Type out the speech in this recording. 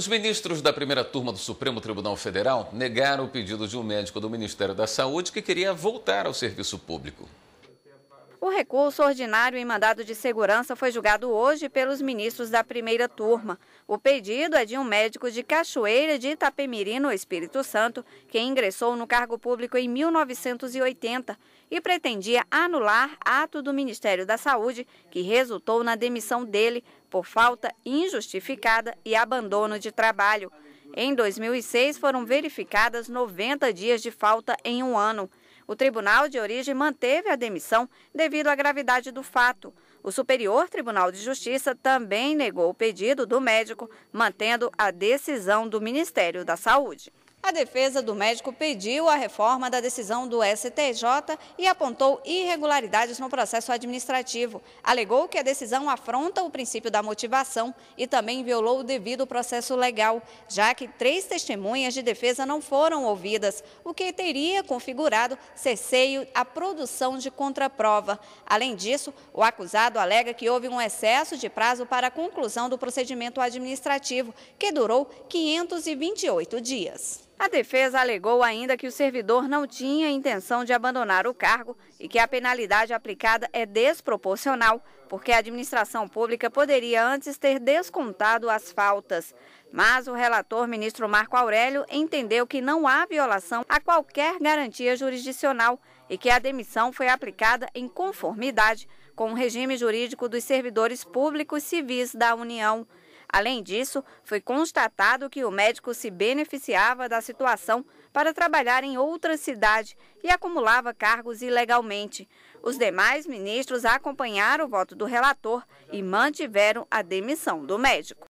Os ministros da primeira turma do Supremo Tribunal Federal negaram o pedido de um médico do Ministério da Saúde que queria voltar ao serviço público. O recurso ordinário em mandado de segurança foi julgado hoje pelos ministros da primeira turma. O pedido é de um médico de Cachoeira de Itapemirim, no Espírito Santo, que ingressou no cargo público em 1980 e pretendia anular ato do Ministério da Saúde que resultou na demissão dele por falta injustificada e abandono de trabalho. Em 2006, foram verificadas 90 dias de falta em um ano. O tribunal de origem manteve a demissão devido à gravidade do fato. O Superior Tribunal de Justiça também negou o pedido do médico, mantendo a decisão do Ministério da Saúde. A defesa do médico pediu a reforma da decisão do STJ e apontou irregularidades no processo administrativo. Alegou que a decisão afronta o princípio da motivação e também violou o devido processo legal, já que três testemunhas de defesa não foram ouvidas, o que teria configurado cesseio à produção de contraprova. Além disso, o acusado alega que houve um excesso de prazo para a conclusão do procedimento administrativo, que durou 528 dias. A defesa alegou ainda que o servidor não tinha intenção de abandonar o cargo e que a penalidade aplicada é desproporcional, porque a administração pública poderia antes ter descontado as faltas. Mas o relator, ministro Marco Aurélio, entendeu que não há violação a qualquer garantia jurisdicional e que a demissão foi aplicada em conformidade com o regime jurídico dos servidores públicos civis da União. Além disso, foi constatado que o médico se beneficiava da situação para trabalhar em outra cidade e acumulava cargos ilegalmente. Os demais ministros acompanharam o voto do relator e mantiveram a demissão do médico.